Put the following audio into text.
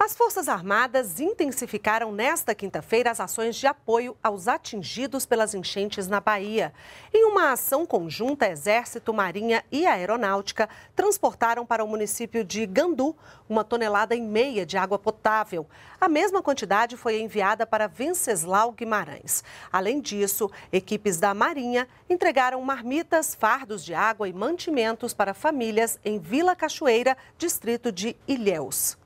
As Forças Armadas intensificaram nesta quinta-feira as ações de apoio aos atingidos pelas enchentes na Bahia. Em uma ação conjunta, Exército, Marinha e Aeronáutica transportaram para o município de Gandu uma tonelada e meia de água potável. A mesma quantidade foi enviada para Venceslau Guimarães. Além disso, equipes da Marinha entregaram marmitas, fardos de água e mantimentos para famílias em Vila Cachoeira, distrito de Ilhéus.